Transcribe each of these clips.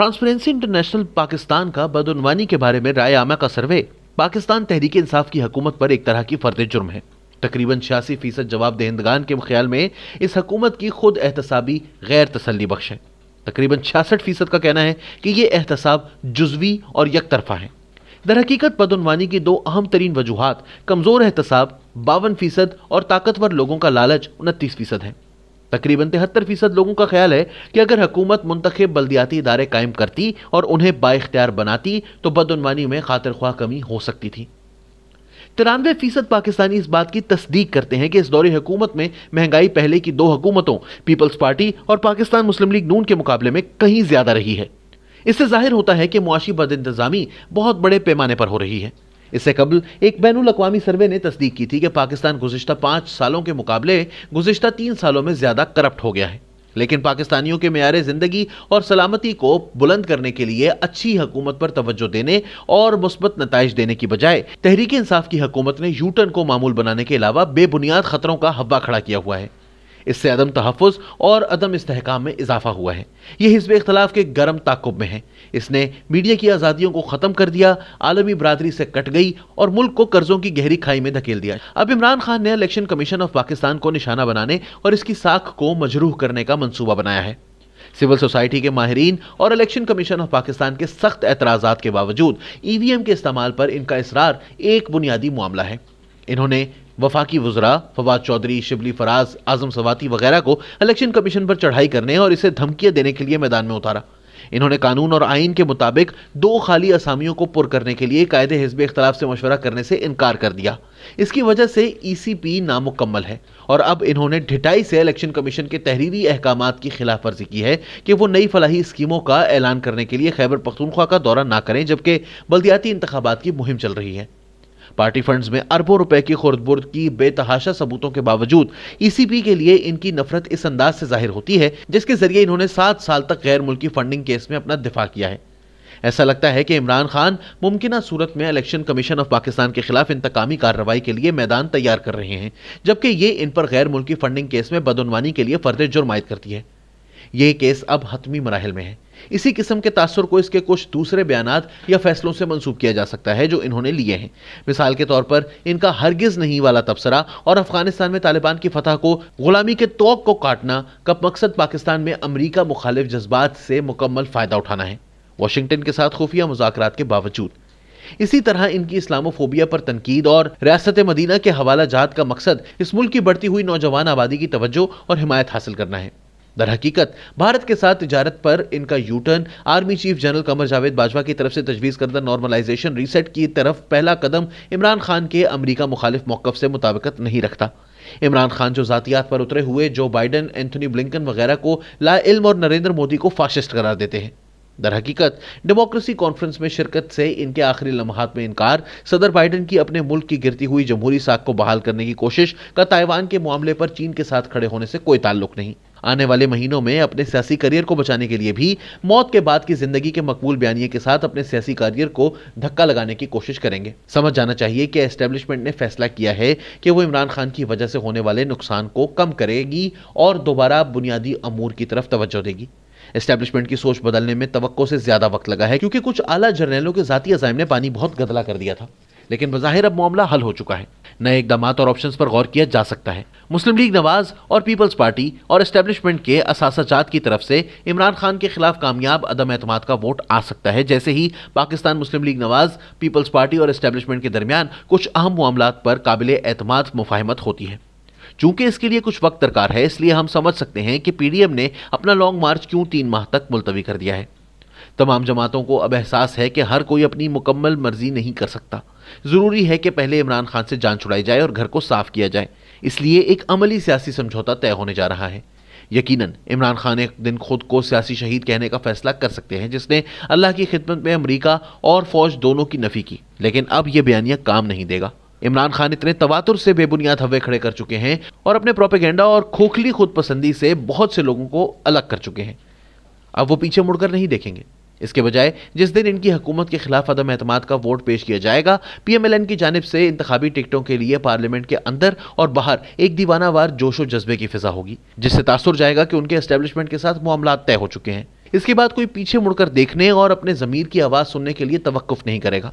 transparency international Pakistan का बदनवानी के बारे में राय आमा का सर्वे पाकिस्तान तहरीक इंसाफ की हुकूमत पर एक तरह की फर्द जुर्म है तकरीबन छियासी फीसद जवाब दहंदगान के ख्याल में इस हकूमत की खुद एहतसाबी गैर तसली बख्श है तकरीबन छियासठ फीसद का कहना है कि ये एहतसाब जुजवी और यक तरफा है दरहकीकत बदनवानी की दो अहम तरीन वजूहत कमज़ोर एहतसाब बावन फीसद और ताकतवर लोगों का लालच उनतीस फीसद है तकरीबन तिहत्तर फीसद लोगों का ख्याल है कि अगर हकूमत मुंतखब बल्दियाती इदारे कायम करती और उन्हें बाख्तियार बनाती तो बदनवानी में खातर ख्वाह कमी हो सकती थी तिरानवे फीसद पाकिस्तानी इस बात की तस्दीक करते हैं कि इस दौरे हुकूमत में महंगाई पहले की दो हुकूमतों पीपल्स पार्टी और पाकिस्तान मुस्लिम लीग नून के मुकाबले में कहीं ज्यादा रही है इससे जाहिर होता है कि मुआशी बद बहुत बड़े पैमाने पर हो रही है इससे कबल एक बैन अवी सर्वे ने तस्दीक की थी कि पाकिस्तान गुजशत पाँच सालों के मुकाबले गुजशत तीन सालों में ज़्यादा करप्ट हो गया है लेकिन पाकिस्तानियों के मैार ज़िंदगी और सलामती को बुलंद करने के लिए अच्छी हकूमत पर तवज्जो देने और मुस्बत नतज देने की बजाय तहरीक इंसाफ की हकूमत ने यूटन को मामूल बनाने के अलावा बेबुनियाद खतरों का हवा खड़ा किया हुआ है इससे अदम तहफ़ और अदम इसकाम में इजाफा हुआ है ये हिजब इख्तलाफ के गर्म ताकुब में है इसने मीडिया की आज़ादियों को ख़त्म कर दिया आलमी बरदरी से कट गई और मुल्क को कर्जों की गहरी खाई में धकेल दिया अब इमरान खान ने इलेक्शन कमीशन ऑफ पाकिस्तान को निशाना बनाने और इसकी साख को मजरूह करने का मनसूबा बनाया है सिविल सोसाइटी के माहरीन और इलेक्शन कमीशन ऑफ पाकिस्तान के सख्त एतराज़ा के बावजूद ईवीएम के इस्तेमाल पर इनका इसरार एक बुनियादी मामला है इन्होंने वफाकी वजरा फवाद चौधरी शिबली फराज आजम सवाती वगैरह को इलेक्शन कमीशन पर चढ़ाई करने और इसे धमकियां देने के लिए मैदान में उतारा इन्होंने कानून और आइन के मुताबिक दो खाली असामियों को पुर करने के लिए कायदे हिजब इख्तलाफ से मशवरा करने से इनकार कर दिया इसकी वजह से ई सी पी नामुकम्मल है और अब इन्होंने ढिटाई से इलेक्शन कमीशन के तहरीरी अहकाम की खिलाफ वर्जी की है कि वो नई फलाही स्कीमों का ऐलान करने के लिए खैबर पख्तूनख्वा का दौरा ना करें जबकि बल्दियाती इंतबात की मुहिम चल रही है पार्टी फंड्स में अरबों रुपए की बुर्द की बेतहाशा सबूतों के बावजूद ईसीपी e के लिए इनकी नफरत इस अंदाज से जाहिर होती है जिसके जरिए इन्होंने सात साल तक गैर मुल्की फंडिंग केस में अपना दिफा किया है ऐसा लगता है कि इमरान खान मुमकिन सूरत में इलेक्शन कमीशन ऑफ पाकिस्तान के खिलाफ इंतकामी कार्रवाई के लिए मैदान तैयार कर रहे हैं जबकि ये इन पर गैर मुल्की फंडिंग केस में बदनवानी के लिए फर्द जुर्मायत करती है ये केस अब हतमी मराहल में है इसी किस्म के तासर को इसके कुछ दूसरे बयान या फैसलों से मंसूब किया जा सकता है जो इन्होंने लिए हैं मिसाल के तौर पर इनका हरगिज नहीं वाला तबसरा और अफगानिस्तान में तालिबान की फतह को गुलामी के तोक को काटना का मकसद पाकिस्तान में अमरीका मुखालिफ जज्बात से मुकम्मल फ़ायदा उठाना है वाशिंगटन के साथ खुफिया मुजाकर के बावजूद इसी तरह इनकी इस्लामोफोबिया पर तनकीद और रियासत मदीना के हवाला जात का मकसद इस मुल्क की बढ़ती हुई नौजवान आबादी की तवज्जो और हिमायत हासिल करना है दर हकीकत भारत के साथ तजारत पर इनका U turn army chief general Qamar Javed Bajwa की तरफ से तजवीज़ करदा नॉर्मलाइजेशन रीसेट की तरफ पहला कदम इमरान खान के अमरीका मुखालिफ मौकफ से मुताबिकत नहीं रखता इमरान खान जो जातियात पर उतरे हुए जो बाइडन एंथनी ब्लिंकन वगैरह को ला इल्म और नरेंद्र मोदी को फाशिस्ट करार देते हैं दर हकीकत डेमोक्रेसी कॉन्फ्रेंस में शिरकत से इनके आखिरी लम्हात में इनकार सदर बाइडन की अपने मुल्क की गिरती हुई जमहूरी साख को बहाल करने की कोशिश का ताइवान के मामले पर चीन के साथ खड़े होने से कोई ताल्लुक नहीं आने वाले महीनों में अपने सियासी करियर को बचाने के लिए भी मौत के बाद की जिंदगी के मकबूल बयानिए के साथ अपने सियासी करियर को धक्का लगाने की कोशिश करेंगे समझ जाना चाहिए कि एस्टेब्लिशमेंट ने फैसला किया है कि वो इमरान खान की वजह से होने वाले नुकसान को कम करेगी और दोबारा बुनियादी अमूर की तरफ तवज्जो देगी एस्टेब्लिशमेंट की सोच बदलने में तवक्को से ज्यादा वक्त लगा है क्योंकि कुछ आला जर्नैलों के जाती अजायम ने पानी बहुत गदला कर दिया था लेकिन बज़ाहिर अब मामला हल हो चुका है नए इकदाम और ऑप्शन पर गौर किया जा सकता है मुस्लिम लीग नवाज और पीपल्स पार्टी और एस्टेब्लिशमेंट के असासाजात की तरफ से इमरान खान के खिलाफ कामयाब अदम एतम का वोट आ सकता है जैसे ही Pakistan Muslim League Nawaz Peoples Party और एस्टेब्लिशमेंट के दरमियान कुछ अहम मामला पर काबिल एतम मुफाहमत होती है चूंकि इसके लिए कुछ वक्त दरकार है इसलिए हम समझ सकते हैं कि पीडीएम ने अपना लॉन्ग मार्च क्यों तीन माह तक मुलतवी कर दिया है तमाम जमातों को अब एहसास है कि हर कोई अपनी मुकम्मल मर्जी नहीं कर सकता ज़रूरी है कि पहले इमरान खान से जान छुड़ाई जाए और घर को साफ किया जाए इसलिए एक अमली सियासी समझौता तय होने जा रहा है यकीनन इमरान खान एक दिन खुद को सियासी शहीद कहने का फैसला कर सकते हैं जिसने अल्लाह की खिदमत में अमरीका और फौज दोनों की नफ़ी की लेकिन अब यह बयानिया काम नहीं देगा इमरान खान इतने तवातुर से बेबुनियाद हवे खड़े कर चुके हैं और अपने प्रोपेगेंडा और खोखली खुदपसंदी से बहुत से लोगों को अलग कर चुके हैं अब वो पीछे मुड़कर नहीं देखेंगे इसके बजाय जिस दिन इनकी हुकूमत के खिलाफ अदम अहतमाद का वोट पेश किया जाएगा पीएमएलएन की जानब से इंतबी टिकटों के लिए पार्लियामेंट के अंदर और बाहर एक दीवानावार जोशो जज्बे की फिजा होगी जिससे तासुर जाएगा कि उनके एस्टेब्लिशमेंट के साथ मामला तय हो चुके हैं इसके बाद कोई पीछे मुड़कर देखने और अपने ज़मीर की आवाज़ सुनने के लिए तवक्फ नहीं करेगा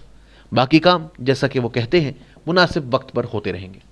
बाकी काम जैसा कि वो कहते हैं मुनासिब वक्त पर होते रहेंगे